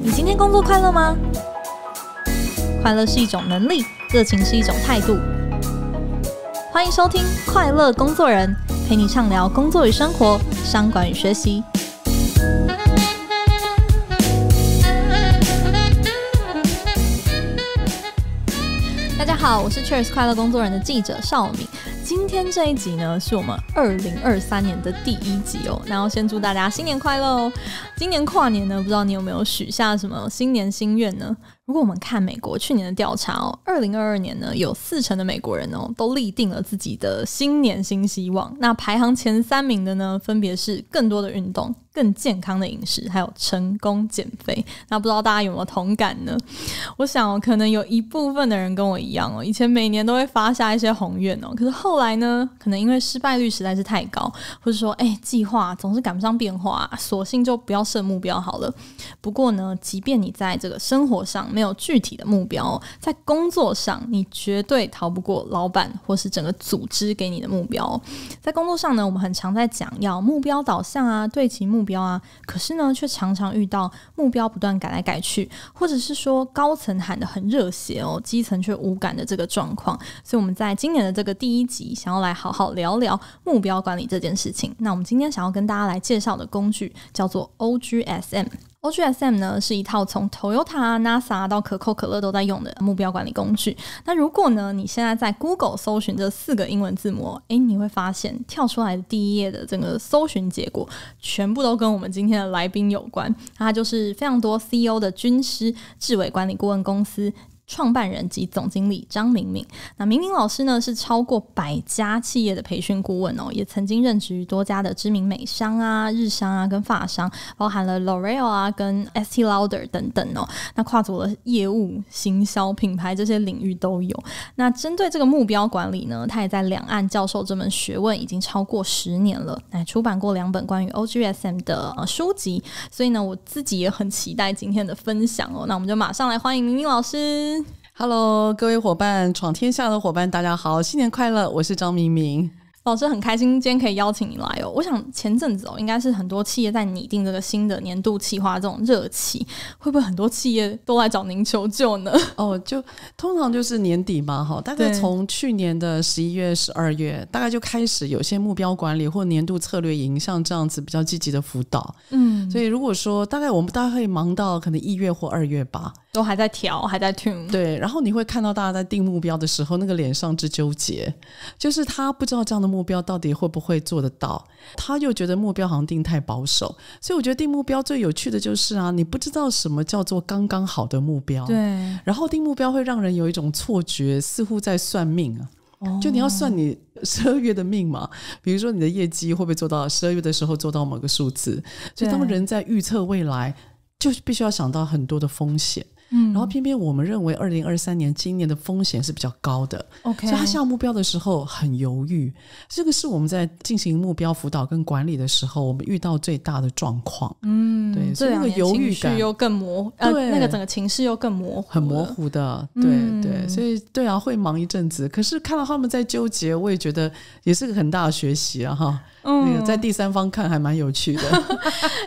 你今天工作快乐吗？快乐是一种能力，热情是一种态度。欢迎收听《快乐工作人》，陪你畅聊工作与生活、商管与学习。好，我是 Cheers 快乐工作人的记者邵敏。今天这一集呢，是我们二零二三年的第一集哦。那要先祝大家新年快乐哦！今年跨年呢，不知道你有没有许下什么新年心愿呢？如果我们看美国去年的调查哦，二零二二年呢，有四成的美国人哦，都立定了自己的新年新希望。那排行前三名的呢，分别是更多的运动、更健康的饮食，还有成功减肥。那不知道大家有没有同感呢？我想，可能有一部分的人跟我一样哦，以前每年都会发下一些宏愿哦，可是后来呢，可能因为失败率实在是太高，或者说，哎，计划总是赶不上变化，索性就不要设目标好了。不过呢，即便你在这个生活上，没有具体的目标，在工作上你绝对逃不过老板或是整个组织给你的目标。在工作上呢，我们很常在讲要目标导向啊，对齐目标啊，可是呢，却常常遇到目标不断改来改去，或者是说高层喊得很热血哦，基层却无感的这个状况。所以我们在今年的这个第一集，想要来好好聊聊目标管理这件事情。那我们今天想要跟大家来介绍的工具叫做 OGSM。GSM 呢，是一套从 Toyota、NASA 到可口可乐都在用的目标管理工具。那如果呢，你现在在 Google 搜寻这四个英文字母，诶，你会发现跳出来的第一页的整个搜寻结果，全部都跟我们今天的来宾有关。他就是非常多 CEO 的军师、智委管理顾问公司。创办人及总经理张明明，那明明老师呢是超过百家企业的培训顾问哦，也曾经任职于多家的知名美商啊、日商啊、跟发商，包含了 L'Oreal 啊、跟 ST Lauder 等等哦。那跨足了业务、行销、品牌这些领域都有。那针对这个目标管理呢，他也在两岸教授这门学问已经超过十年了，来出版过两本关于 OGSM 的书籍。所以呢，我自己也很期待今天的分享哦。那我们就马上来欢迎明明老师。Hello，各位伙伴，闯天下的伙伴，大家好，新年快乐！我是张明明。老师很开心今天可以邀请你来哦。我想前阵子哦，应该是很多企业在拟定这个新的年度计划，这种热气会不会很多企业都来找您求救呢？哦，就通常就是年底嘛，哈，大概从去年的十一月、十二月，大概就开始有些目标管理或年度策略营，像这样子比较积极的辅导。嗯，所以如果说大概我们大概会忙到可能一月或二月吧，都还在调，还在调。对，然后你会看到大家在定目标的时候，那个脸上之纠结，就是他不知道这样的目。目标到底会不会做得到？他又觉得目标好像定太保守，所以我觉得定目标最有趣的就是啊，你不知道什么叫做刚刚好的目标。对，然后定目标会让人有一种错觉，似乎在算命啊，就你要算你十二月的命嘛，比如说你的业绩会不会做到十二月的时候做到某个数字？所以当人在预测未来，就是必须要想到很多的风险。嗯，然后偏偏我们认为二零二三年今年的风险是比较高的，OK，所以他下目标的时候很犹豫，这个是我们在进行目标辅导跟管理的时候，我们遇到最大的状况。嗯，对，所以那个犹豫感又更模，对，那个整个情势又更模糊，很模糊的，对对，所以对啊，会忙一阵子。可是看到他们在纠结，我也觉得也是个很大的学习啊，哈，那个在第三方看还蛮有趣的，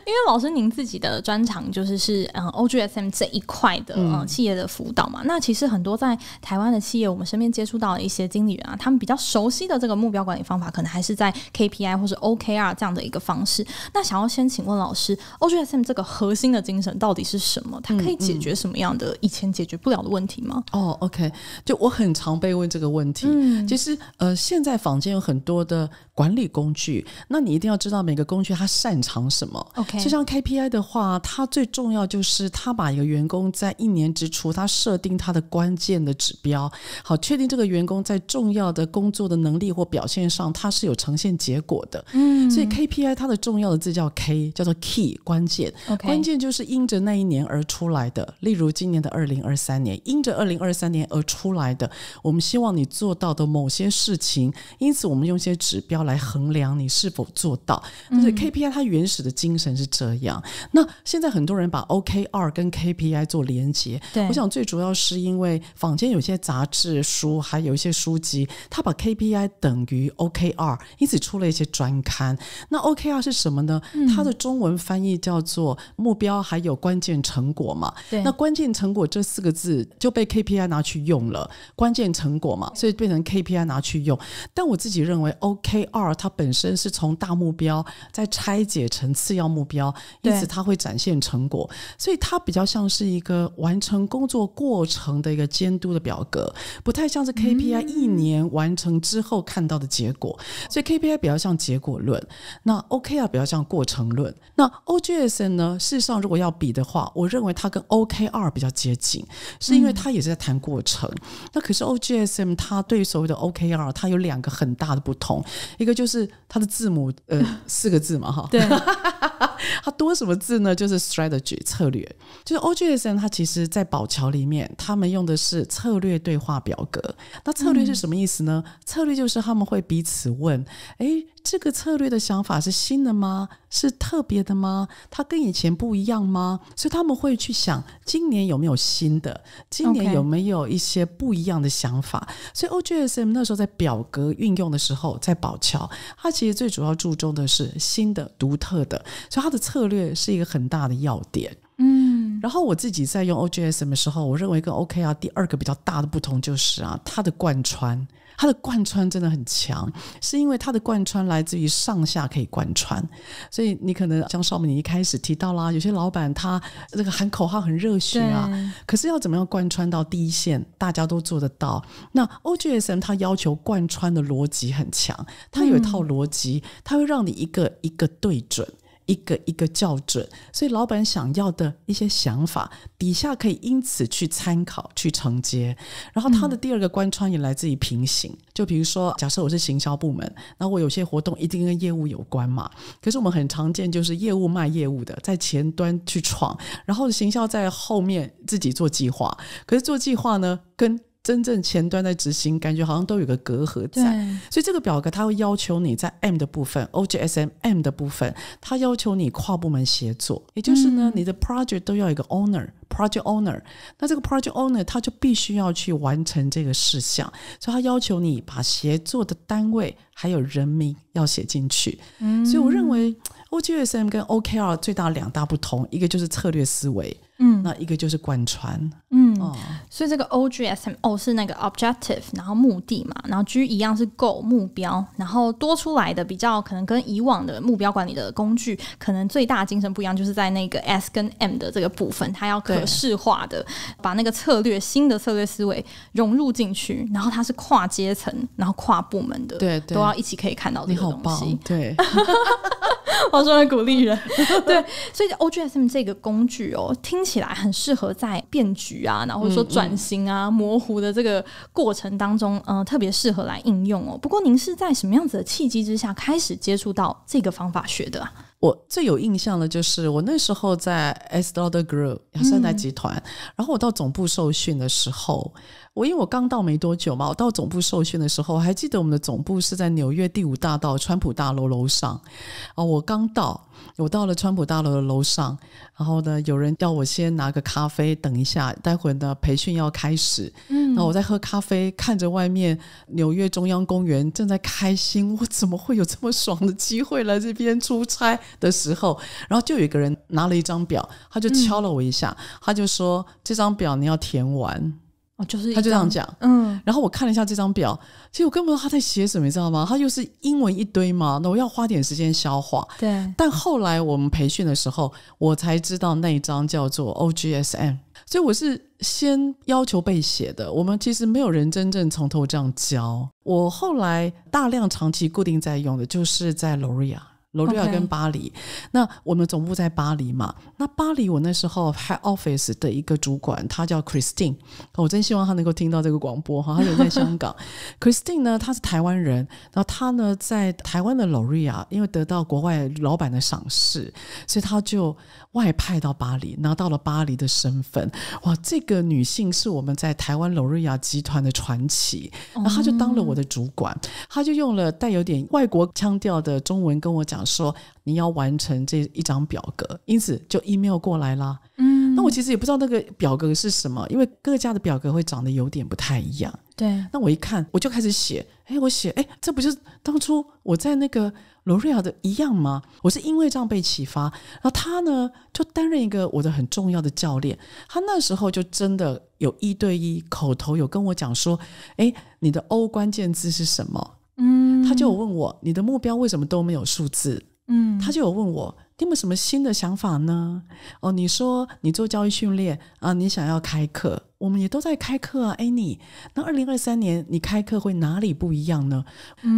因为老师您自己的专长就是是嗯 O G S M 这一块。嗯，企业的辅导嘛，那其实很多在台湾的企业，我们身边接触到的一些经理人啊，他们比较熟悉的这个目标管理方法，可能还是在 KPI 或者 OKR 这样的一个方式。那想要先请问老师 o j m 这个核心的精神到底是什么？它可以解决什么样的以前解决不了的问题吗？哦，OK，就我很常被问这个问题。嗯、其实呃，现在坊间有很多的管理工具，那你一定要知道每个工具它擅长什么。OK，就像 KPI 的话，它最重要就是它把一个员工在一年之初，他设定他的关键的指标，好确定这个员工在重要的工作的能力或表现上，他是有呈现结果的。嗯，所以 KPI 它的重要的字叫 K，叫做 key 关键，关键就是因着那一年而出来的。例如今年的二零二三年，因着二零二三年而出来的，我们希望你做到的某些事情，因此我们用一些指标来衡量你是否做到。所以 KPI 它原始的精神是这样。那现在很多人把 OKR 跟 KPI 做连。对，我想最主要是因为坊间有些杂志书，还有一些书籍，它把 KPI 等于 OKR，因此出了一些专刊。那 OKR 是什么呢？它的中文翻译叫做目标还有关键成果嘛？对，那关键成果这四个字就被 KPI 拿去用了，关键成果嘛，所以变成 KPI 拿去用。但我自己认为 OKR 它本身是从大目标再拆解成次要目标，因此它会展现成果，所以它比较像是一个。完成工作过程的一个监督的表格，不太像是 KPI，一年完成之后看到的结果，所以 KPI 比较像结果论，那 OKR 比较像过程论，那 o g s n 呢？事实上，如果要比的话，我认为它跟 OKR 比较接近，是因为它也是在谈过程。那可是 o g s m 它对所谓的 OKR，它有两个很大的不同，一个就是它的字母呃 四个字嘛哈。对。它多什么字呢？就是 strategy 策略，就是 O G S N。它其实，在宝桥里面，他们用的是策略对话表格。那策略是什么意思呢？策略就是他们会彼此问，哎。这个策略的想法是新的吗？是特别的吗？它跟以前不一样吗？所以他们会去想，今年有没有新的？今年有没有一些不一样的想法？所以 O G S M 那时候在表格运用的时候，在宝桥，它其实最主要注重的是新的、独特的，所以它的策略是一个很大的要点。嗯，然后我自己在用 O G S M 的时候，我认为跟 O K R 第二个比较大的不同就是啊，它的贯穿。它的贯穿真的很强，是因为它的贯穿来自于上下可以贯穿，所以你可能像邵敏你一开始提到啦，有些老板他这个喊口号很热血啊，可是要怎么样贯穿到第一线，大家都做得到？那 O G S M 它要求贯穿的逻辑很强，它有一套逻辑，它会让你一个一个对准。一个一个校准，所以老板想要的一些想法，底下可以因此去参考、去承接。然后他的第二个贯穿也来自于平行，就比如说，假设我是行销部门，那我有些活动一定跟业务有关嘛。可是我们很常见就是业务卖业务的，在前端去闯，然后行销在后面自己做计划。可是做计划呢，跟真正前端在执行，感觉好像都有个隔阂在，所以这个表格它会要求你在 M 的部分，OJSMM 的部分，它要求你跨部门协作，也就是呢，你的 project 都要一个 owner，project owner，那这个 project owner 他就必须要去完成这个事项，所以他要求你把协作的单位还有人名要写进去，所以我认为。O G S M 跟 O K R 最大两大不同，一个就是策略思维，嗯，那一个就是贯穿，嗯，哦、所以这个 O G S M 哦是那个 Objective，然后目的嘛，然后 G 一样是 Goal 目标，然后多出来的比较可能跟以往的目标管理的工具可能最大精神不一样，就是在那个 S 跟 M 的这个部分，它要可视化的把那个策略新的策略思维融入进去，然后它是跨阶层，然后跨部门的，对，都要一起可以看到这个东西，对。我终的鼓励人。对，所以 O G S M 这个工具哦，听起来很适合在变局啊，然后说转型啊，模糊的这个过程当中，呃，特别适合来应用哦。不过您是在什么样子的契机之下开始接触到这个方法学的？我最有印象的，就是我那时候在 s d a u g h t e r Group 雅三代集团，然后我到总部受训的时候，我因为我刚到没多久嘛，我到总部受训的时候，还记得我们的总部是在纽约第五大道川普大楼楼上，哦，我刚到。我到了川普大楼的楼上，然后呢，有人叫我先拿个咖啡，等一下，待会儿呢培训要开始。嗯，那我在喝咖啡，看着外面纽约中央公园正在开心。我怎么会有这么爽的机会来这边出差的时候？然后就有一个人拿了一张表，他就敲了我一下，他就说：“这张表你要填完。”哦，就是他就这样讲，嗯，然后我看了一下这张表，其实我根本不知道他在写什么，你知道吗？他又是英文一堆嘛，那我要花点时间消化。对，但后来我们培训的时候，我才知道那一张叫做 O G S M，所以我是先要求背写的。我们其实没有人真正从头这样教。我后来大量长期固定在用的就是在 l o r i a 罗瑞亚 a 跟巴黎，那我们总部在巴黎嘛？那巴黎，我那时候 Head Office 的一个主管，他叫 Christine，我真希望他能够听到这个广播哈，他也在香港。Christine 呢，她是台湾人，然后她呢在台湾的 l o r i a 因为得到国外老板的赏识，所以她就外派到巴黎，拿到了巴黎的身份。哇，这个女性是我们在台湾 l o r i a 集团的传奇，然后她就当了我的主管，她就用了带有点外国腔调的中文跟我讲。说你要完成这一张表格，因此就 email 过来啦。嗯，那我其实也不知道那个表格是什么，因为各家的表格会长得有点不太一样。对，那我一看，我就开始写。哎，我写，哎，这不就是当初我在那个 l o r e a 的一样吗？我是因为这样被启发。然后他呢，就担任一个我的很重要的教练。他那时候就真的有一对一口头有跟我讲说，哎，你的 O 关键字是什么？嗯，他就有问我，你的目标为什么都没有数字？嗯，他就有问我，有没有什么新的想法呢？哦，你说你做教育训练啊，你想要开课，我们也都在开课啊 a 你那二零二三年你开课会哪里不一样呢？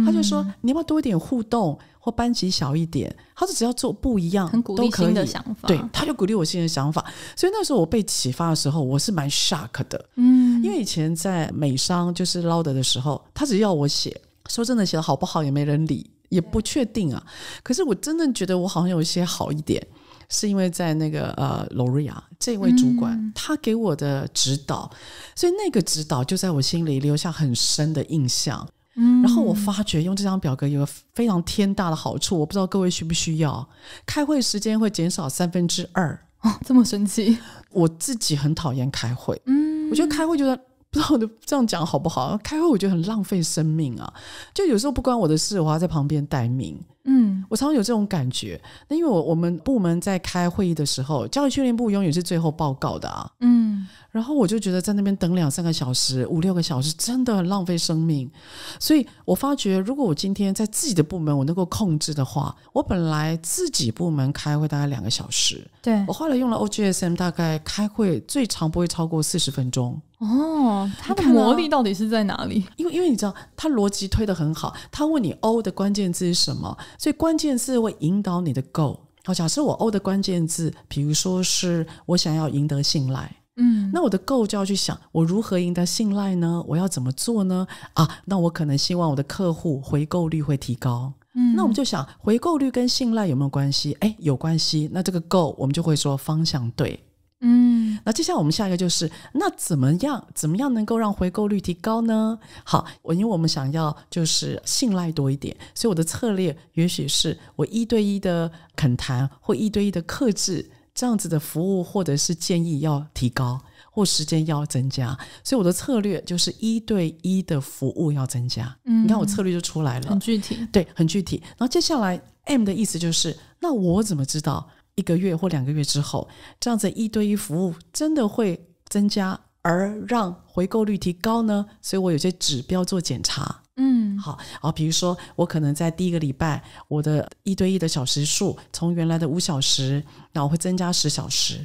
他就说你要不要多一点互动，或班级小一点？他说只要做不一样，很鼓励新的想法。对，他就鼓励我新的想法。所以那时候我被启发的时候，我是蛮 shock 的。嗯，因为以前在美商就是 e r 的时候，他只要我写。说真的，写的好不好也没人理，也不确定啊。可是我真的觉得我好像有一些好一点，是因为在那个呃，罗瑞亚这位主管，他给我的指导，所以那个指导就在我心里留下很深的印象。嗯，然后我发觉用这张表格有个非常天大的好处，我不知道各位需不需要。开会时间会减少三分之二，哦，这么神奇！我自己很讨厌开会，嗯，我觉得开会觉得。不知道我这样讲好不好？开会我觉得很浪费生命啊，就有时候不关我的事，我还要在旁边待命。嗯，我常常有这种感觉。那因为我我们部门在开会议的时候，教育训练部永远是最后报告的啊。嗯。然后我就觉得在那边等两三个小时、五六个小时真的很浪费生命，所以我发觉，如果我今天在自己的部门，我能够控制的话，我本来自己部门开会大概两个小时，对我后来用了 O G S M，大概开会最长不会超过四十分钟。哦，它的魔力到底是在哪里？因为因为你知道，它逻辑推得很好，它问你 O 的关键字是什么，所以关键字会引导你的 Go。哦，假设我 O 的关键字，比如说是我想要赢得信赖。嗯，那我的 g o 就要去想，我如何赢得信赖呢？我要怎么做呢？啊，那我可能希望我的客户回购率会提高。嗯，那我们就想回购率跟信赖有没有关系？哎，有关系。那这个 g o 我们就会说方向对。嗯，那接下来我们下一个就是，那怎么样，怎么样能够让回购率提高呢？好，我因为我们想要就是信赖多一点，所以我的策略也许是我一对一的恳谈或一对一的克制。这样子的服务或者是建议要提高，或时间要增加，所以我的策略就是一对一的服务要增加。嗯，你看我策略就出来了，很具体，对，很具体。然后接下来 M 的意思就是，那我怎么知道一个月或两个月之后，这样子一对一服务真的会增加，而让回购率提高呢？所以我有些指标做检查。嗯，好，啊，比如说我可能在第一个礼拜，我的一对一的小时数从原来的五小时，那我会增加十小时，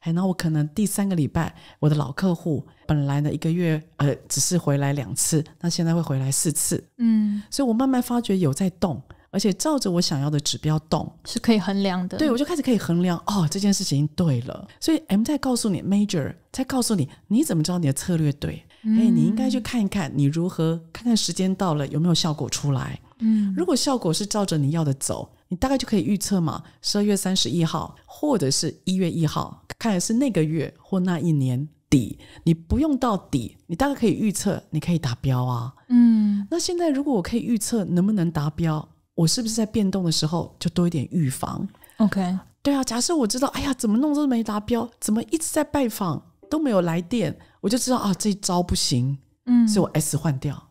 哎，那我可能第三个礼拜，我的老客户本来呢一个月呃只是回来两次，那现在会回来四次，嗯，所以我慢慢发觉有在动，而且照着我想要的指标动，是可以衡量的，对我就开始可以衡量哦，这件事情对了，所以 M 在告诉你，Major 在告诉你，你怎么知道你的策略对？哎，你应该去看一看，你如何看看时间到了有没有效果出来。嗯，如果效果是照着你要的走，你大概就可以预测嘛。十二月三十一号或者是一月一号，看的是那个月或那一年底，你不用到底，你大概可以预测，你可以达标啊。嗯，那现在如果我可以预测能不能达标，我是不是在变动的时候就多一点预防？OK，对啊，假设我知道，哎呀，怎么弄都没达标，怎么一直在拜访？都没有来电，我就知道啊，这一招不行。嗯，所以我 S 换掉。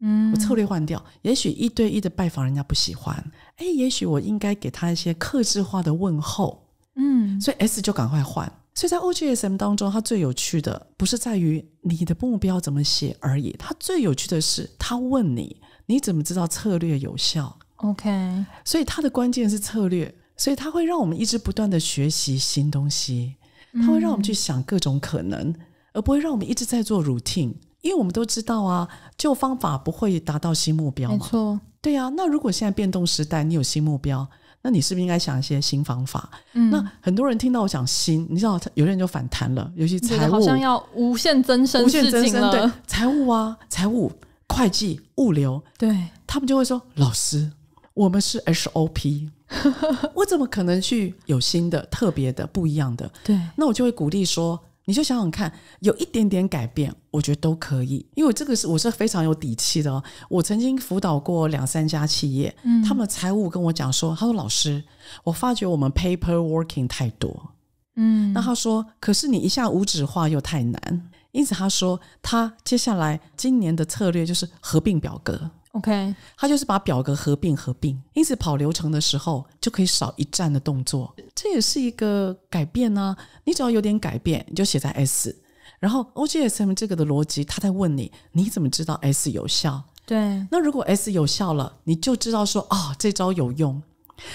嗯，我策略换掉。也许一对一的拜访人家不喜欢，哎，也许我应该给他一些克制化的问候。嗯，所以 S 就赶快换。所以在 OGSM 当中，它最有趣的不是在于你的目标怎么写而已，它最有趣的是他问你你怎么知道策略有效？OK，所以它的关键是策略，所以它会让我们一直不断的学习新东西。它会让我们去想各种可能，而不会让我们一直在做 routine，因为我们都知道啊，旧方法不会达到新目标嘛。错，对呀。那如果现在变动时代，你有新目标，那你是不是应该想一些新方法？嗯，那很多人听到我讲新，你知道，有人就反弹了，尤其财务好像要无限增生，无限增生，对，财务啊，财务、会计、物流，对，他们就会说，老师，我们是 HOP。我怎么可能去有新的、特别的、不一样的？对，那我就会鼓励说：“你就想想看，有一点点改变，我觉得都可以。”因为这个是我是非常有底气的。我曾经辅导过两三家企业，他们财务跟我讲说：“他说老师，我发觉我们 paper working 太多。”嗯，那他说：“可是你一下无纸化又太难，因此他说他接下来今年的策略就是合并表格。” OK，他就是把表格合并合并，因此跑流程的时候就可以少一站的动作，这也是一个改变呢。你只要有点改变，你就写在 S。然后 OGSM 这个的逻辑，他在问你，你怎么知道 S 有效？对，那如果 S 有效了，你就知道说啊，这招有用。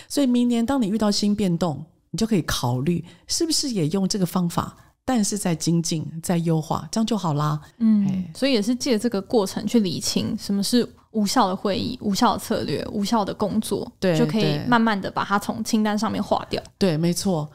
所以明年当你遇到新变动，你就可以考虑是不是也用这个方法，但是在精进、在优化，这样就好啦。嗯，所以也是借这个过程去理清什么是。无效的会议、无效的策略、无效的工作，对，就可以慢慢的把它从清单上面划掉。对，没错，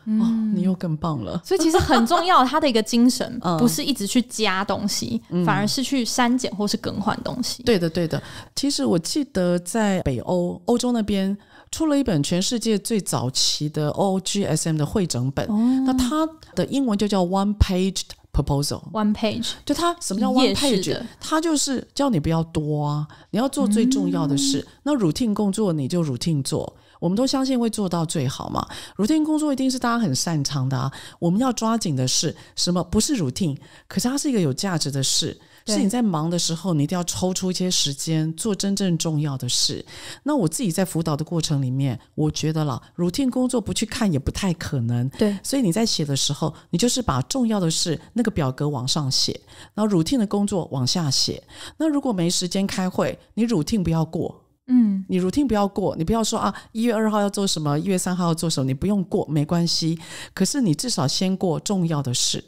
你又更棒了。所以其实很重要，它的一个精神 不是一直去加东西，反而是去删减或是更换东西。对的，对的。其实我记得在北欧、欧洲那边出了一本全世界最早期的 O G S M 的会整本，那它的英文就叫 One Page。Proposal one page，就它什么叫 one page？它就是叫你不要多啊，你要做最重要的事。那 routine 工作你就 routine 做，我们都相信会做到最好嘛。routine 工作一定是大家很擅长的啊。我们要抓紧的是什么？不是 routine，可是它是一个有价值的事。是，你在忙的时候，你一定要抽出一些时间做真正重要的事。那我自己在辅导的过程里面，我觉得了 r o u t i n e 工作不去看也不太可能。对，所以你在写的时候，你就是把重要的事那个表格往上写，然后 routine 的工作往下写。那如果没时间开会，你 routine 不要过，嗯，你 routine 不要过，你不要说啊，一月二号要做什么，一月三号要做什么，你不用过，没关系。可是你至少先过重要的事。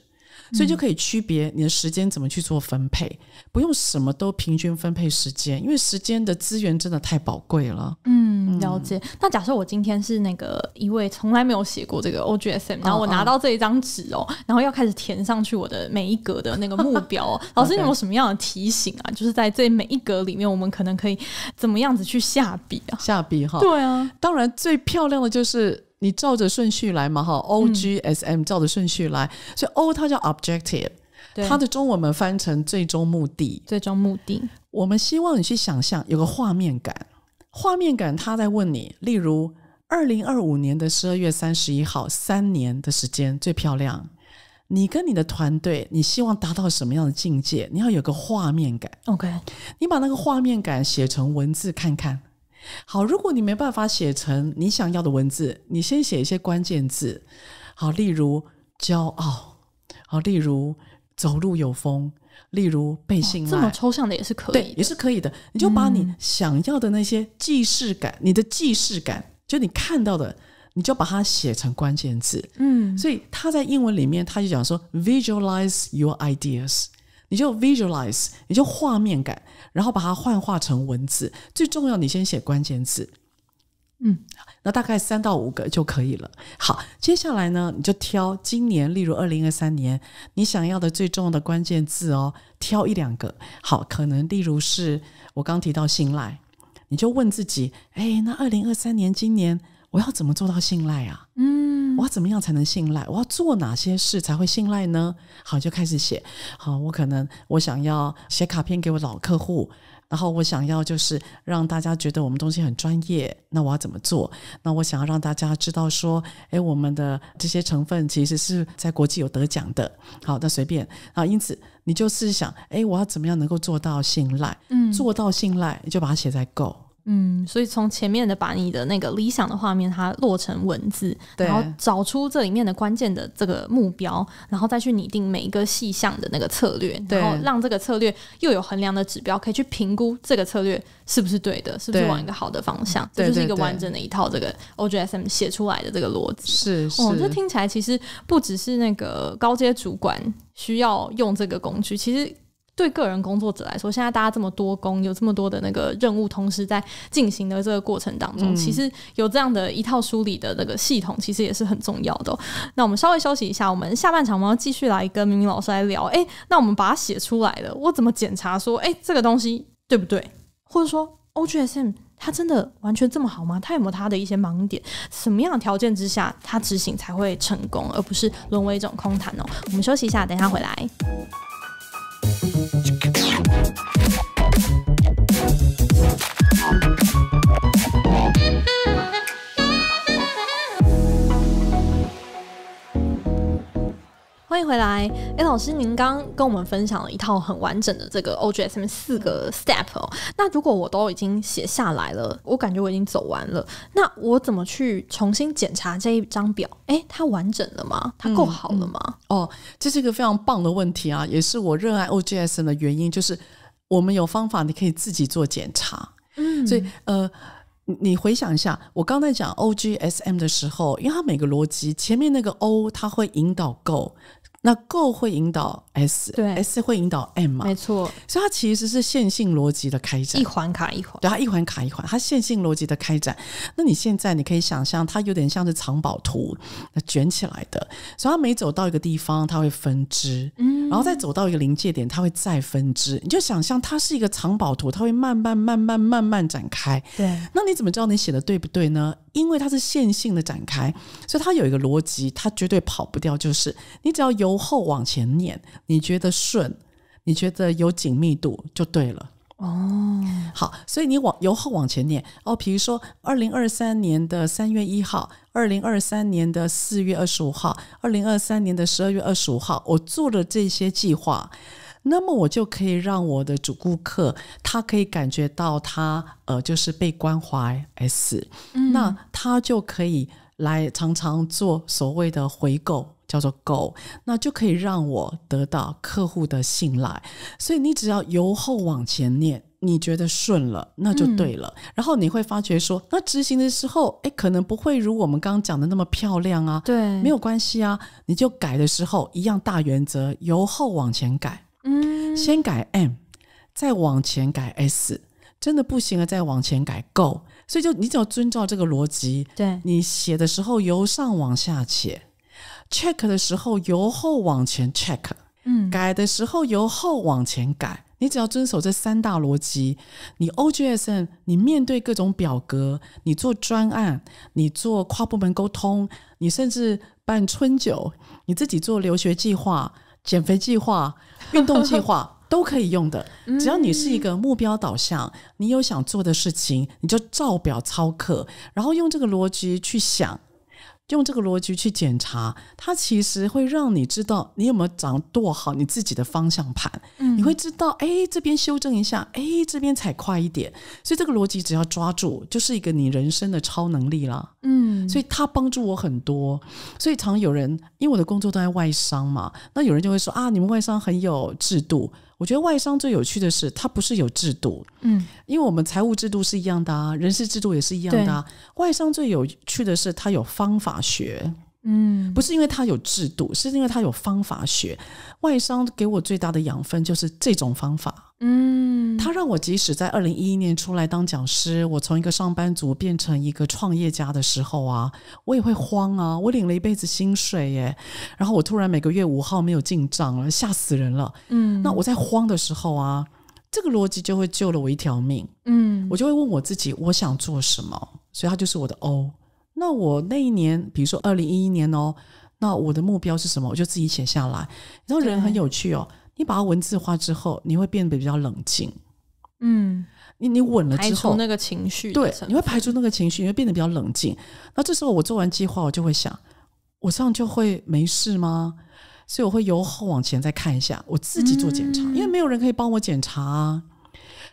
所以就可以区别你的时间怎么去做分配，不用什么都平均分配时间，因为时间的资源真的太宝贵了。嗯，了解。那假设我今天是那个一位从来没有写过这个 O G S M，然后我拿到这一张纸哦，然后要开始填上去我的每一格的那个目 标。老师有没有什么样的提醒啊？就是在这每一格里面，我们可能可以怎么样子去下笔啊？下笔哈。对啊，当然最漂亮的就是。你照着顺序来嘛，哈，O G S M 照着顺序来。所以 O 它叫 objective，它的中文我们翻成最终目的。最终目的，我们希望你去想象有个画面感，画面感。他在问你，例如二零二五年的十二月三十一号，三年的时间最漂亮。你跟你的团队，你希望达到什么样的境界？你要有个画面感。OK，你把那个画面感写成文字看看。好，如果你没办法写成你想要的文字，你先写一些关键字。好，例如骄傲，好，例如走路有风，例如背心，这么抽象的也是可以，对，也是可以的。你就把你想要的那些既视感，你的既视感，就你看到的，你就把它写成关键字。嗯，所以他在英文里面他就讲说，visualize your ideas。你就 visualize，你就画面感，然后把它幻化成文字。最重要，你先写关键字，嗯，那大概三到五个就可以了。好，接下来呢，你就挑今年，例如二零二三年，你想要的最重要的关键字哦，挑一两个。好，可能例如是我刚提到信赖，你就问自己，哎，那二零二三年今年。我要怎么做到信赖啊？嗯，我要怎么样才能信赖？我要做哪些事才会信赖呢？好，就开始写。好，我可能我想要写卡片给我老客户，然后我想要就是让大家觉得我们东西很专业。那我要怎么做？那我想要让大家知道说，哎，我们的这些成分其实是在国际有得奖的。好，那随便啊。因此，你就是想，哎，我要怎么样能够做到信赖？嗯，做到信赖，你就把它写在 Go。嗯，所以从前面的把你的那个理想的画面，它落成文字，然后找出这里面的关键的这个目标，然后再去拟定每一个细项的那个策略，然后让这个策略又有衡量的指标，可以去评估这个策略是不是对的，是不是往一个好的方向，这就是一个完整的一套这个 OJSM 写出来的这个逻辑。是，哦，这听起来其实不只是那个高阶主管需要用这个工具，其实。对个人工作者来说，现在大家这么多工，有这么多的那个任务同时在进行的这个过程当中，其实有这样的一套梳理的那个系统，其实也是很重要的。那我们稍微休息一下，我们下半场我们要继续来跟明明老师来聊。哎，那我们把它写出来了，我怎么检查说，哎，这个东西对不对？或者说 O G S M 它真的完全这么好吗？它有没有它的一些盲点？什么样的条件之下它执行才会成功，而不是沦为一种空谈哦？我们休息一下，等下回来。J. 欢迎回来，哎，老师，您刚跟我们分享了一套很完整的这个 o g s 他四个 step 哦。那如果我都已经写下来了，我感觉我已经走完了，那我怎么去重新检查这一张表？哎，它完整了吗？它够好了吗？哦，这是一个非常棒的问题啊，也是我热爱 o g s 的原因，就是我们有方法，你可以自己做检查。嗯，所以呃。你回想一下，我刚才讲 O G S M 的时候，因为它每个逻辑前面那个 O，它会引导 Go。那 Go 会引导 S，对 S 会引导 M，没错，所以它其实是线性逻辑的开展，一环卡一环，对，它一环卡一环，它线性逻辑的开展。那你现在你可以想象，它有点像是藏宝图，那卷起来的，所以它每走到一个地方，它会分支，嗯，然后再走到一个临界点，它会再分支。你就想象它是一个藏宝图，它会慢慢慢慢慢慢展开。对，那你怎么知道你写的对不对呢？因为它是线性的展开，所以它有一个逻辑，它绝对跑不掉，就是你只要有。由后往前念，你觉得顺，你觉得有紧密度就对了哦。好，所以你往由后往前念哦。比如说，二零二三年的三月一号，二零二三年的四月二十五号，二零二三年的十二月二十五号，我做了这些计划，那么我就可以让我的主顾客他可以感觉到他呃就是被关怀 s，那他就可以来常常做所谓的回购。叫做 Go，那就可以让我得到客户的信赖。所以你只要由后往前念，你觉得顺了，那就对了。然后你会发觉说，那执行的时候，哎，可能不会如我们刚刚讲的那么漂亮啊。对，没有关系啊。你就改的时候，一样大原则，由后往前改。嗯，先改 M，再往前改 S，真的不行了，再往前改 Go。所以就你只要遵照这个逻辑，对你写的时候由上往下写。check 的时候由后往前 check，嗯，改的时候由后往前改。你只要遵守这三大逻辑，你 O G S N，你面对各种表格，你做专案，你做跨部门沟通，你甚至办春酒，你自己做留学计划、减肥计划、运动计划都可以用的。只要你是一个目标导向，你有想做的事情，你就照表操课，然后用这个逻辑去想。用这个逻辑去检查，它其实会让你知道你有没有掌舵好你自己的方向盘。嗯，你会知道，哎，这边修正一下，哎，这边踩快一点。所以这个逻辑只要抓住，就是一个你人生的超能力啦。嗯，所以它帮助我很多。所以常有人，因为我的工作都在外商嘛，那有人就会说啊，你们外商很有制度。我觉得外商最有趣的是，它不是有制度，嗯，因为我们财务制度是一样的啊，人事制度也是一样的啊。外商最有趣的是，它有方法学。嗯，不是因为他有制度，是因为他有方法学。外商给我最大的养分就是这种方法。嗯，他让我即使在二零一一年出来当讲师，我从一个上班族变成一个创业家的时候啊，我也会慌啊。我领了一辈子薪水耶，然后我突然每个月五号没有进账了，吓死人了。嗯，那我在慌的时候啊，这个逻辑就会救了我一条命。嗯，我就会问我自己，我想做什么？所以它就是我的 O。那我那一年，比如说二零一一年哦，那我的目标是什么？我就自己写下来。然后人很有趣哦，你把它文字化之后，你会变得比较冷静。嗯，你你稳了之后，排除那个情绪，对，你会排除那个情绪，你会变得比较冷静。那这时候我做完计划，我就会想，我这样就会没事吗？所以我会由后往前再看一下，我自己做检查，因为没有人可以帮我检查。啊。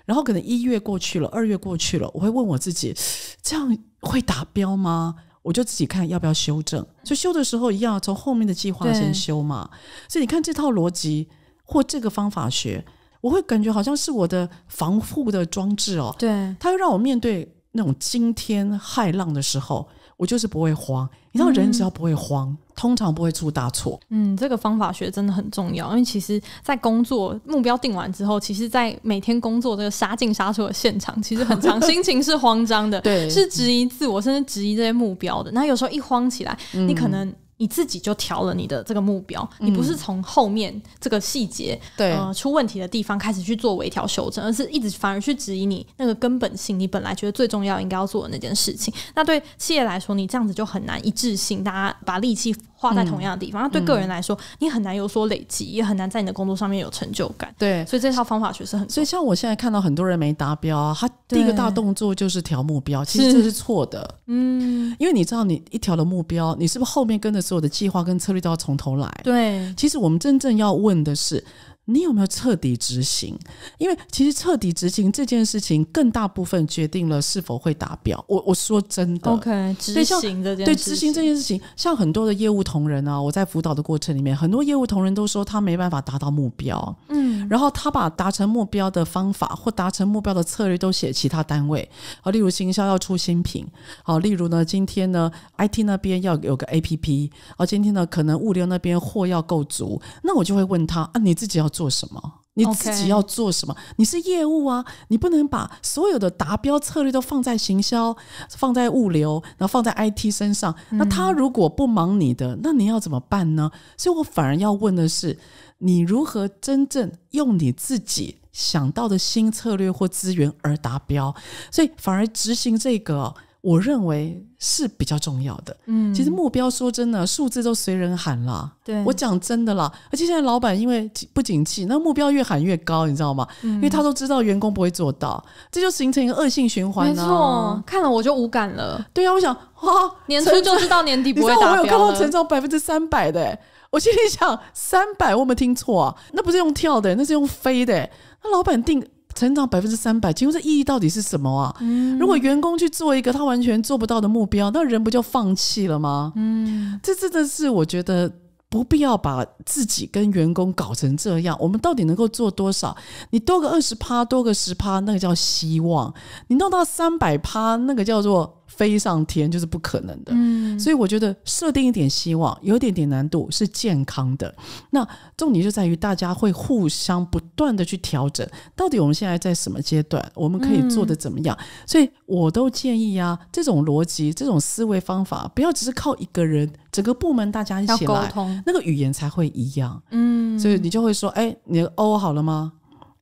然后可能一月过去了，二月过去了，我会问我自己，这样。会达标吗？我就自己看要不要修正。所以修的时候一样，从后面的计划先修嘛。所以你看这套逻辑或这个方法学，我会感觉好像是我的防护的装置哦。对，它会让我面对那种惊天骇浪的时候。我就是不会慌，你知道，人只要不会慌，通常不会出大错。嗯，这个方法学真的很重要，因为其实，在工作目标定完之后，其实，在每天工作这个杀进杀出的现场，其实很长，心情是慌张的，对，是质疑自我，甚至质疑这些目标的。那有时候一慌起来，你可能。你自己就调了你的这个目标，你不是从后面这个细节呃出问题的地方开始去做微调修正，而是一直反而去质疑你那个根本性，你本来觉得最重要应该要做的那件事情。那对企业来说，你这样子就很难一致性，大家把力气花在同样的地方；那对个人来说，你很难有所累积，也很难在你的工作上面有成就感。对，所以这套方法学是很。所以像我现在看到很多人没达标，啊，他第一个大动作就是调目标，其实这是错的。嗯，因为你知道，你一调的目标，你是不是后面跟着？所有的计划跟策略都要从头来。对，其实我们真正要问的是。你有没有彻底执行？因为其实彻底执行这件事情，更大部分决定了是否会达标。我我说真的，OK，执行这件对执行这件事情，像很多的业务同仁啊，我在辅导的过程里面，很多业务同仁都说他没办法达到目标。嗯，然后他把达成目标的方法或达成目标的策略都写其他单位。啊，例如行销要出新品，好，例如呢，今天呢，IT 那边要有个 APP，啊，今天呢，可能物流那边货要够足，那我就会问他啊，你自己要。做什么？你自己要做什么？你是业务啊，你不能把所有的达标策略都放在行销、放在物流，然后放在 IT 身上。那他如果不忙你的，那你要怎么办呢？所以，我反而要问的是，你如何真正用你自己想到的新策略或资源而达标？所以，反而执行这个。我认为是比较重要的。嗯，其实目标说真的，数字都随人喊啦。对，我讲真的啦。而且现在老板因为不景气，那目标越喊越高，你知道吗？嗯，因为他都知道员工不会做到，这就形成一个恶性循环啊。没错，看了我就无感了。对啊，我想哇，年初就知道年底不会打。知道我有看到成长百分之三百的，我心里想，三百我没听错啊，那不是用跳的，那是用飞的。那老板定。成长百分之三百，其问这意义到底是什么啊？如果员工去做一个他完全做不到的目标，那人不就放弃了吗？嗯，这真的是我觉得不必要把自己跟员工搞成这样。我们到底能够做多少？你多个二十趴，多个十趴，那个叫希望；你弄到三百趴，那个叫做。飞上天就是不可能的，所以我觉得设定一点希望，有一点点难度是健康的。那重点就在于大家会互相不断的去调整，到底我们现在在什么阶段，我们可以做的怎么样？所以我都建议啊，这种逻辑、这种思维方法，不要只是靠一个人，整个部门大家一起来那个语言才会一样。嗯，所以你就会说，哎，你的 O 好了吗？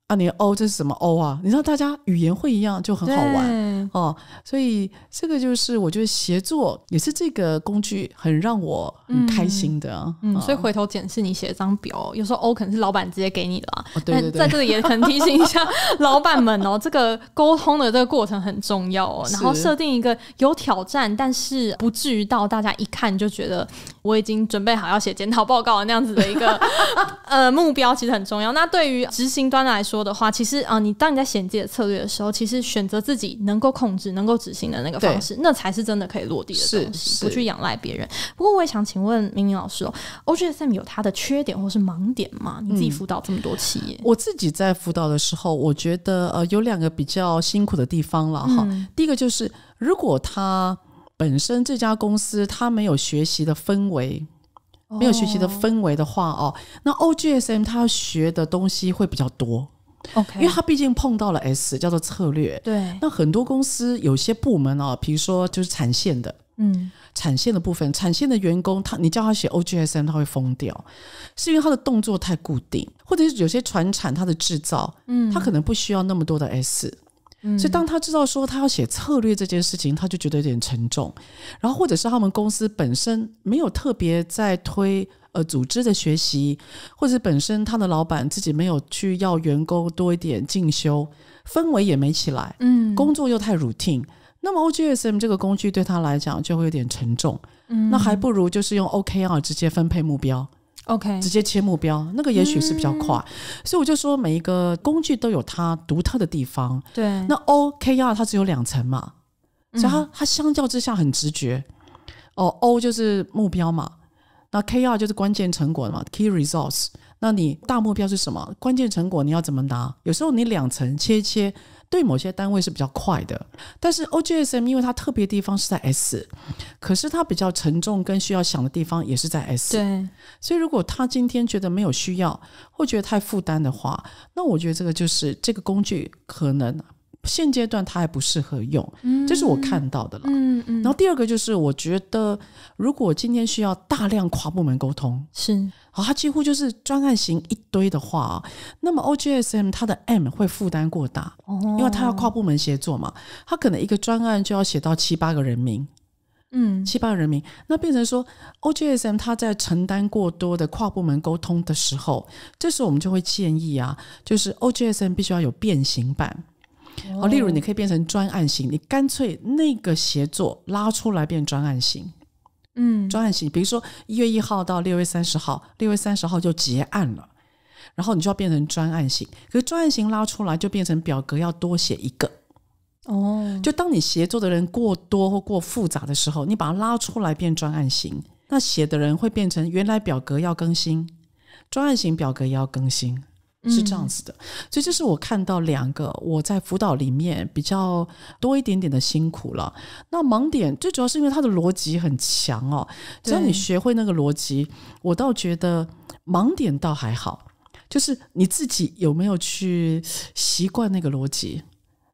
啊，你 O 这是什么 O 啊？你知道大家语言会一样就很好玩哦，所以这个就是我觉得协作也是这个工具很让我开心的。嗯，所以回头检视你写张表，有时候 O 可能是老板直接给你的。哦，对对对，在这里也能提醒一下 老板们哦，这个沟通的这个过程很重要哦。然后设定一个有挑战，但是不至于到大家一看就觉得我已经准备好要写检讨报告那样子的一个 呃目标，其实很重要。那对于执行端来说，说的话，其实啊，你当你在选自己的策略的时候，其实选择自己能够控制、能够执行的那个方式，那才是真的可以落地的东西，不去仰赖别人。不过，我也想请问明明老师哦，O G S M 有他的缺点或是盲点吗？你自己辅导这么多企业，我自己在辅导的时候，我觉得呃有两个比较辛苦的地方了哈。第一个就是，如果他本身这家公司他没有学习的氛围，没有学习的氛围的话哦，那 O G S M 他要学的东西会比较多。O.K.，因为他毕竟碰到了 S，叫做策略。对。那很多公司有些部门哦，比如说就是产线的，嗯，产线的部分，产线的员工，他你叫他写 O.G.S.M.，他会疯掉，是因为他的动作太固定，或者是有些船产他的制造，嗯，他可能不需要那么多的 S。所以当他知道说他要写策略这件事情，他就觉得有点沉重。然后或者是他们公司本身没有特别在推。呃，组织的学习，或者本身他的老板自己没有去要员工多一点进修，氛围也没起来，嗯，工作又太 routine，那么 O G S M 这个工具对他来讲就会有点沉重，嗯，那还不如就是用 O K R 直接分配目标，O K 直接切目标，那个也许是比较快，所以我就说每一个工具都有它独特的地方，对，那 O K R 它只有两层嘛，所以它它相较之下很直觉，哦，O 就是目标嘛。那 K R 就是关键成果嘛，Key Results。那你大目标是什么？关键成果你要怎么拿？有时候你两层切一切，对某些单位是比较快的。但是 O G S M 因为它特别地方是在 S，可是它比较沉重跟需要想的地方也是在 S。对，所以如果他今天觉得没有需要，或觉得太负担的话，那我觉得这个就是这个工具可能。现阶段它还不适合用，这是我看到的了。嗯嗯。然后第二个就是，我觉得如果今天需要大量跨部门沟通，是啊，它几乎就是专案型一堆的话那么 O G S M 它的 M 会负担过大哦，因为它要跨部门协作嘛，它可能一个专案就要写到七八个人名，嗯，七八个人名，那变成说 O G S M 它在承担过多的跨部门沟通的时候，这时候我们就会建议啊，就是 O G S M 必须要有变形版。哦，例如你可以变成专案型，你干脆那个协作拉出来变专案型，嗯，专案型，比如说一月一号到六月三十号，六月三十号就结案了，然后你就要变成专案型。可是专案型拉出来就变成表格要多写一个哦。就当你协作的人过多或过复杂的时候，你把它拉出来变专案型，那写的人会变成原来表格要更新，专案型表格也要更新。是这样子的，所以这是我看到两个我在辅导里面比较多一点点的辛苦了。那盲点最主要是因为他的逻辑很强哦，只要你学会那个逻辑，我倒觉得盲点倒还好，就是你自己有没有去习惯那个逻辑？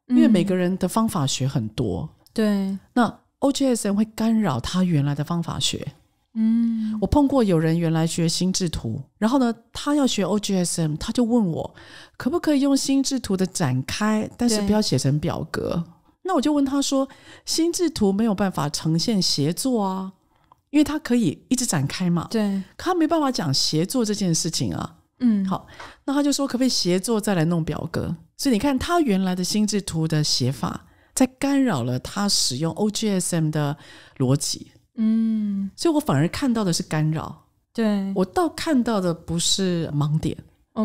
因为每个人的方法学很多，对，那 o j s 会干扰他原来的方法学。嗯，我碰过有人原来学心智图，然后呢，他要学 OGSM，他就问我可不可以用心智图的展开，但是不要写成表格。那我就问他说，心智图没有办法呈现协作啊，因为他可以一直展开嘛，对，他没办法讲协作这件事情啊。嗯，好，那他就说可不可以协作再来弄表格？所以你看他原来的心智图的写法，在干扰了他使用 OGSM 的逻辑。嗯，所以我反而看到的是干扰，对我倒看到的不是盲点，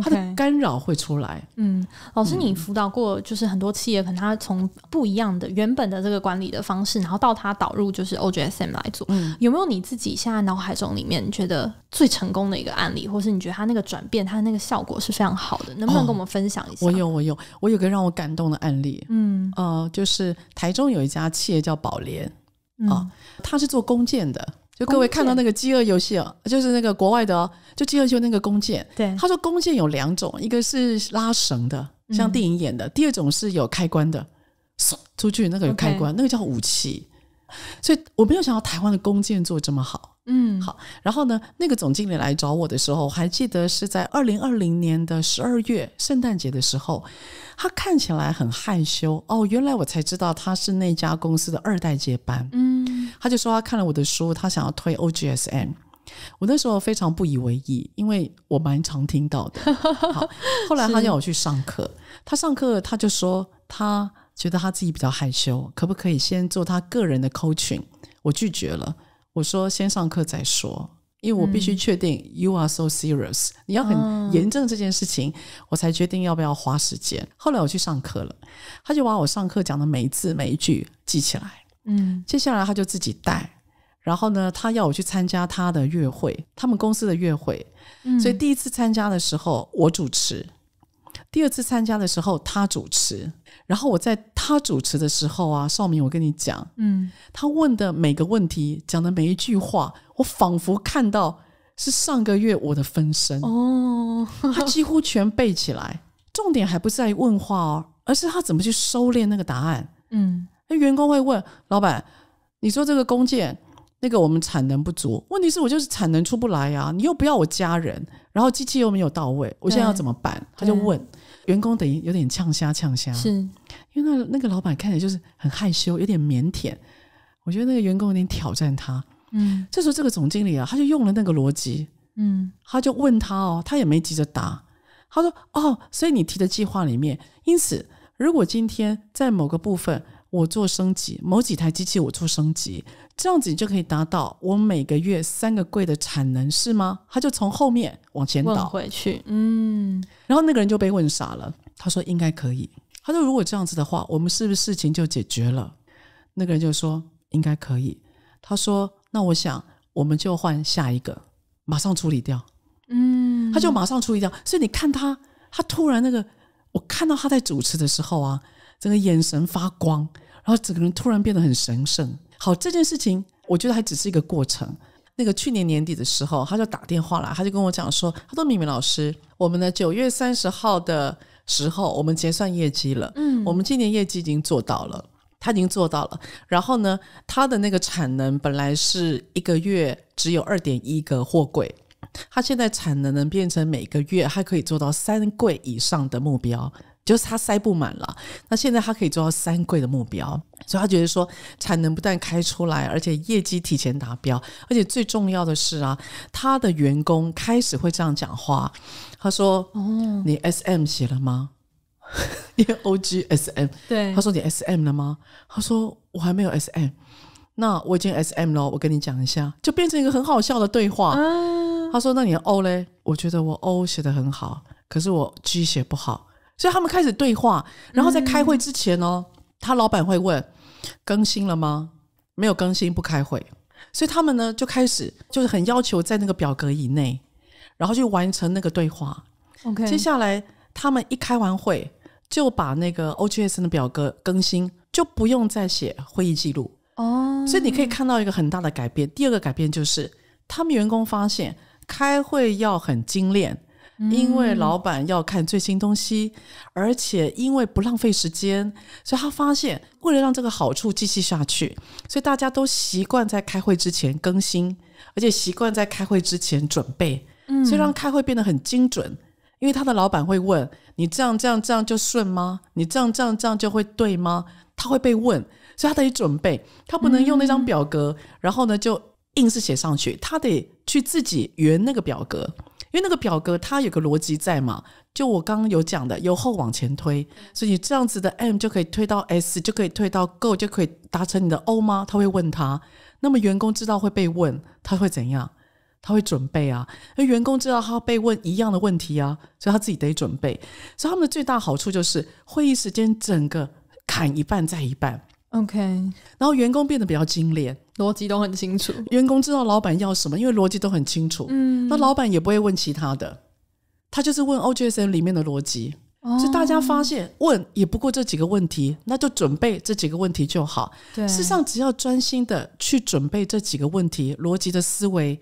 它的干扰会出来。嗯，老师，你辅导过就是很多企业，可能它从不一样的原本的这个管理的方式，然后到它导入就是 OJSM 来做，有没有你自己现在脑海中里面觉得最成功的一个案例，或是你觉得它那个转变它那个效果是非常好的，能不能跟我们分享一下？我有，我有，我有个让我感动的案例。嗯，呃，就是台中有一家企业叫宝莲。啊，他是做弓箭的，就各位看到那个《饥饿游戏》哦，就是那个国外的哦，就《饥饿游戏》那个弓箭。对，他说弓箭有两种，一个是拉绳的，像电影演的；第二种是有开关的，嗖出去那个有开关，那个叫武器。所以我没有想到台湾的弓箭做这么好。嗯，好。然后呢，那个总经理来找我的时候，我还记得是在二零二零年的十二月圣诞节的时候，他看起来很害羞。哦，原来我才知道他是那家公司的二代接班。嗯，他就说他看了我的书，他想要推 O G S M。我那时候非常不以为意，因为我蛮常听到的。后来他叫我去上课，他上课他就说他觉得他自己比较害羞，可不可以先做他个人的 coaching？我拒绝了。我说先上课再说，因为我必须确定 you are so serious，你要很严正这件事情，我才决定要不要花时间。后来我去上课了，他就把我上课讲的每一字每一句记起来。嗯，接下来他就自己带，然后呢，他要我去参加他的月会，他们公司的月会。所以第一次参加的时候，我主持。第二次参加的时候，他主持，然后我在他主持的时候啊，少明，我跟你讲，嗯，他问的每个问题，讲的每一句话，我仿佛看到是上个月我的分身哦，他几乎全背起来，重点还不在问话哦，而是他怎么去收敛那个答案。嗯，那员工会问老板，你说这个弓箭那个我们产能不足，问题是我就是产能出不来呀，你又不要我加人，然后机器又没有到位，我现在要怎么办？他就问。员工等于有点呛虾，呛虾，是因为那那个老板看起来就是很害羞，有点腼腆。我觉得那个员工有点挑战他。嗯，这时候这个总经理啊，他就用了那个逻辑，嗯，他就问他哦，他也没急着答，他说哦，所以你提的计划里面，因此如果今天在某个部分我做升级，某几台机器我做升级。这样子你就可以达到我每个月三个柜的产能，是吗？他就从后面往前倒回去，嗯。然后那个人就被问傻了，他说应该可以。他说如果这样子的话，我们是不是事情就解决了？那个人就说应该可以。他说那我想我们就换下一个，马上处理掉。嗯，他就马上处理掉。所以你看他，他突然那个，我看到他在主持的时候啊，整个眼神发光，然后整个人突然变得很神圣。好，这件事情我觉得还只是一个过程。那个去年年底的时候，他就打电话来，他就跟我讲说：“他说，敏敏老师，我们的九月三十号的时候，我们结算业绩了，嗯，我们今年业绩已经做到了，他已经做到了。然后呢，他的那个产能本来是一个月只有二点一个货柜，他现在产能能变成每个月还可以做到三柜以上的目标。”就是他塞不满了，那现在他可以做到三柜的目标，所以他觉得说产能不但开出来，而且业绩提前达标，而且最重要的是啊，他的员工开始会这样讲话，他说：“哦，你 S M 写了吗？因为 O G S M 对？”他说：“你 S M 了吗？”他说：“我还没有 S M，那我已经 S M 了，我跟你讲一下，就变成一个很好笑的对话。他说：“那你的 O 嘞？”我觉得我 O 写的很好，可是我 G 写不好。所以他们开始对话，然后在开会之前哦，他老板会问：更新了吗？没有更新不开会。所以他们呢就开始就是很要求在那个表格以内，然后就完成那个对话。OK，接下来他们一开完会，就把那个 O G S 的表格更新，就不用再写会议记录。哦，所以你可以看到一个很大的改变。第二个改变就是，他们员工发现开会要很精炼。因为老板要看最新东西，而且因为不浪费时间，所以他发现，为了让这个好处继续下去，所以大家都习惯在开会之前更新，而且习惯在开会之前准备，所以让开会变得很精准。因为他的老板会问你这样这样这样就顺吗？你这样这样这样就会对吗？他会被问，所以他得准备，他不能用那张表格，然后呢就硬是写上去，他得去自己圆那个表格。因为那个表格它有个逻辑在嘛，就我刚刚有讲的，由后往前推，所以这样子的 M 就可以推到 S，就可以推到 Go，就可以达成你的 O 吗？他会问他，那么员工知道会被问，他会怎样？他会准备啊。那员工知道他被问一样的问题啊，所以他自己得准备。所以他们的最大好处就是会议时间整个砍一半再一半。OK，然后员工变得比较精炼，逻辑都很清楚。员工知道老板要什么，因为逻辑都很清楚。嗯，那老板也不会问其他的，他就是问 o j s n 里面的逻辑。哦、就大家发现问也不过这几个问题，那就准备这几个问题就好。对，事实上只要专心的去准备这几个问题，逻辑的思维，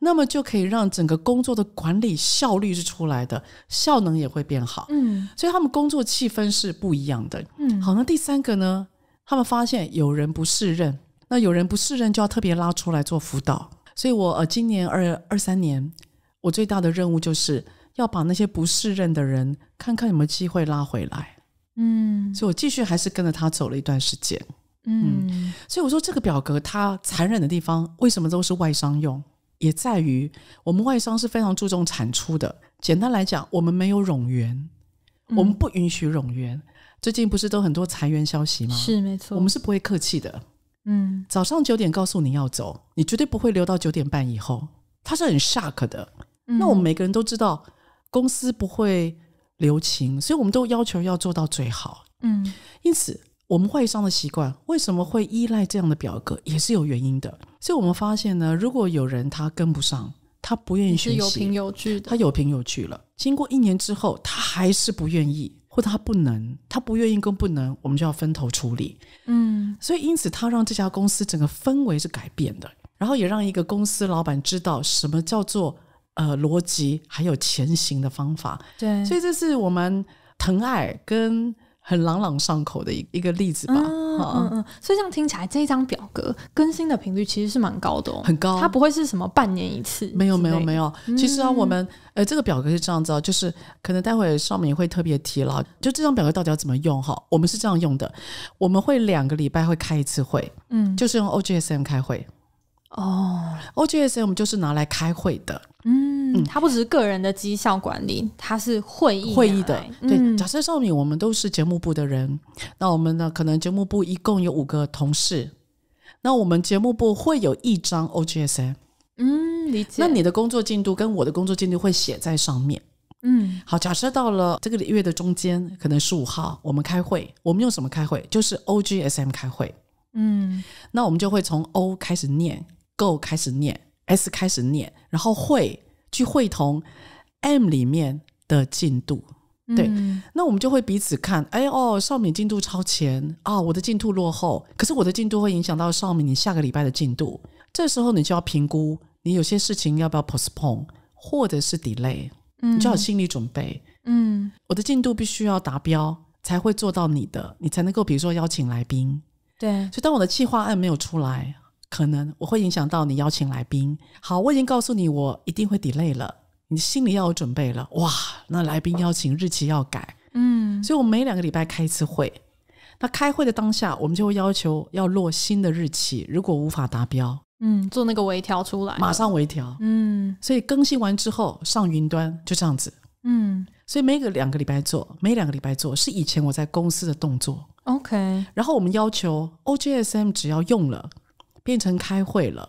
那么就可以让整个工作的管理效率是出来的，效能也会变好。嗯，所以他们工作气氛是不一样的。嗯，好，那第三个呢？他们发现有人不适任，那有人不适任就要特别拉出来做辅导。所以，我今年二二三年，我最大的任务就是要把那些不适任的人看看有没有机会拉回来。嗯，所以我继续还是跟着他走了一段时间。嗯，所以我说这个表格它残忍的地方，为什么都是外商用？也在于我们外商是非常注重产出的。简单来讲，我们没有冗员，我们不允许冗员。最近不是都很多裁员消息吗？是没错，我们是不会客气的。嗯，早上九点告诉你要走，你绝对不会留到九点半以后。他是很 shock 的。那我们每个人都知道，公司不会留情，所以我们都要求要做到最好。嗯，因此我们外商的习惯为什么会依赖这样的表格，也是有原因的。所以我们发现呢，如果有人他跟不上，他不愿意学习，有凭有据的，他有凭有据了。经过一年之后，他还是不愿意。或者他不能，他不愿意跟不能，我们就要分头处理。嗯，所以因此他让这家公司整个氛围是改变的，然后也让一个公司老板知道什么叫做呃逻辑，还有前行的方法。对，所以这是我们疼爱跟。很朗朗上口的一一个例子吧，嗯嗯，所以这样听起来，这一张表格更新的频率其实是蛮高的，哦，很高，它不会是什么半年一次，没有没有没有。其实啊，我们呃这个表格是这样子，就是可能待会上面也会特别提了，就这张表格到底要怎么用？哈，我们是这样用的，我们会两个礼拜会开一次会，嗯，就是用 O G S M 开会。哦，O G S M 就是拿来开会的。嗯，它不只是个人的绩效管理，它是会议会议的。对，假设上面我们都是节目部的人，那我们呢，可能节目部一共有五个同事，那我们节目部会有一张 O G S M。嗯，理解。那你的工作进度跟我的工作进度会写在上面。嗯，好。假设到了这个月的中间，可能十五号，我们开会，我们用什么开会？就是 O G S M 开会。嗯，那我们就会从 O 开始念。Go 开始念，S 开始念，然后会去会同 M 里面的进度，对，那我们就会彼此看，哎哦，少敏进度超前啊，我的进度落后，可是我的进度会影响到少敏你下个礼拜的进度，这时候你就要评估，你有些事情要不要 postpone 或者是 delay，你就要有心理准备，嗯，我的进度必须要达标才会做到你的，你才能够比如说邀请来宾，对，所以当我的计划案没有出来。可能我会影响到你邀请来宾。好，我已经告诉你我一定会 delay 了，你心里要有准备了。哇，那来宾邀请日期要改，嗯，所以我每两个礼拜开一次会。那开会的当下，我们就会要求要落新的日期。如果无法达标，嗯，做那个微调出来，马上微调，嗯。所以更新完之后上云端就这样子，嗯。所以每个两个礼拜做，每两个礼拜做是以前我在公司的动作，OK。然后我们要求 OJSM 只要用了。变成开会了，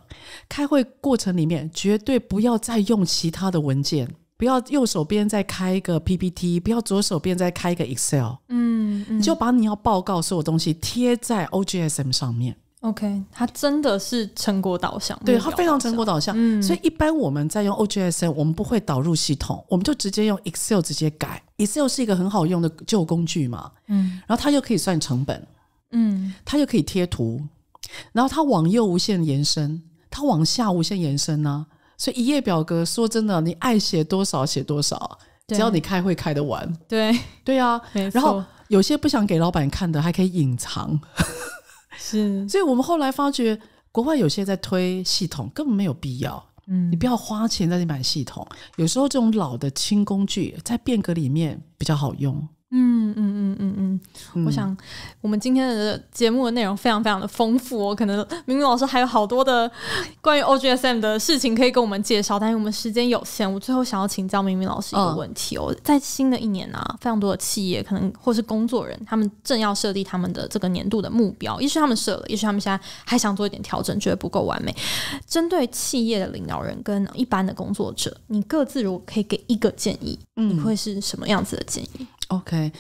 开会过程里面绝对不要再用其他的文件，不要右手边再开一个 PPT，不要左手边再开一个 Excel，嗯，就把你要报告所有东西贴在 o g s m 上面。OK，它真的是成果导向，对，它非常成果导向。嗯，所以一般我们在用 o g s m 我们不会导入系统，我们就直接用 Excel 直接改。Excel 是一个很好用的旧工具嘛，嗯，然后它又可以算成本，嗯，它又可以贴图。然后它往右无限延伸，它往下无限延伸呢，所以一页表格说真的，你爱写多少写多少，只要你开会开得完。对对啊，然后有些不想给老板看的还可以隐藏。是，所以我们后来发觉，国外有些在推系统，根本没有必要。嗯，你不要花钱在去买系统，有时候这种老的轻工具在变革里面比较好用。嗯嗯嗯嗯嗯，我想我们今天的节目的内容非常非常的丰富。我可能明明老师还有好多的关于 O G S M 的事情可以跟我们介绍，但是我们时间有限。我最后想要请教明明老师一个问题哦，在新的一年呢，非常多的企业可能或是工作人，他们正要设立他们的这个年度的目标，也许他们设了，也许他们现在还想做一点调整，觉得不够完美。针对企业的领导人跟一般的工作者，你各自如果可以给一个建议，你会是什么样子的建议？OK，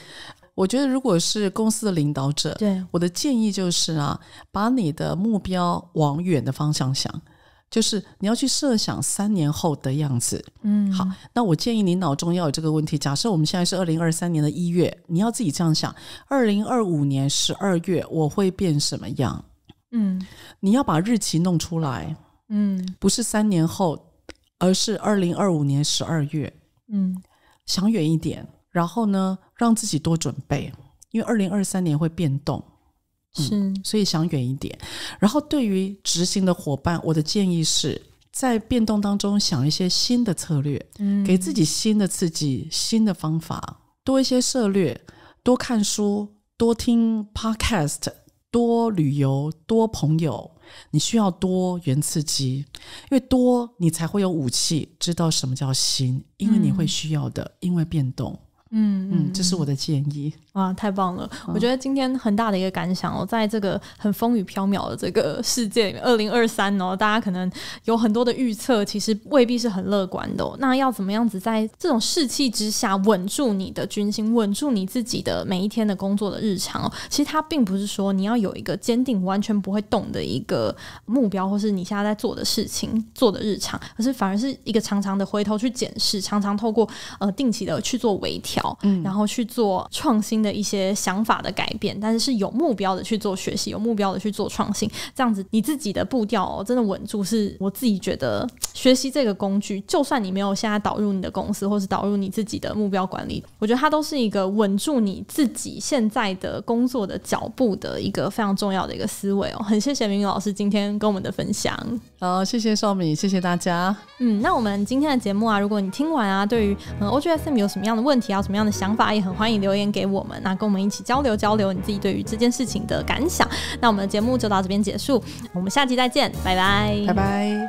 我觉得如果是公司的领导者，对我的建议就是啊，把你的目标往远的方向想，就是你要去设想三年后的样子。嗯，好，那我建议你脑中要有这个问题：假设我们现在是二零二三年的一月，你要自己这样想，二零二五年十二月我会变什么样？嗯，你要把日期弄出来。嗯，不是三年后，而是二零二五年十二月。嗯，想远一点。然后呢，让自己多准备，因为二零二三年会变动，是，所以想远一点。然后对于执行的伙伴，我的建议是在变动当中想一些新的策略，嗯，给自己新的刺激，新的方法，多一些策略，多看书，多听 podcast，多旅游，多朋友。你需要多元刺激，因为多你才会有武器，知道什么叫新，因为你会需要的，因为变动。嗯嗯，这是我的建议啊！太棒了，我觉得今天很大的一个感想哦，在这个很风雨飘渺的这个世界里面，二零二三哦，大家可能有很多的预测，其实未必是很乐观的。那要怎么样子在这种士气之下稳住你的军心，稳住你自己的每一天的工作的日常？哦？其实它并不是说你要有一个坚定完全不会动的一个目标，或是你现在在做的事情做的日常，而是反而是一个常常的回头去检视，常常透过呃定期的去做微调。嗯，然后去做创新的一些想法的改变，但是是有目标的去做学习，有目标的去做创新。这样子，你自己的步调真的稳住，是我自己觉得学习这个工具，就算你没有现在导入你的公司，或是导入你自己的目标管理，我觉得它都是一个稳住你自己现在的工作的脚步的一个非常重要的一个思维哦。很谢谢明宇老师今天跟我们的分享，呃，谢谢少敏，谢谢大家。嗯，那我们今天的节目啊，如果你听完啊，对于嗯 o g s m 有什么样的问题啊？什么样的想法也很欢迎留言给我们，那跟我们一起交流交流你自己对于这件事情的感想。那我们的节目就到这边结束，我们下期再见，拜拜，拜拜。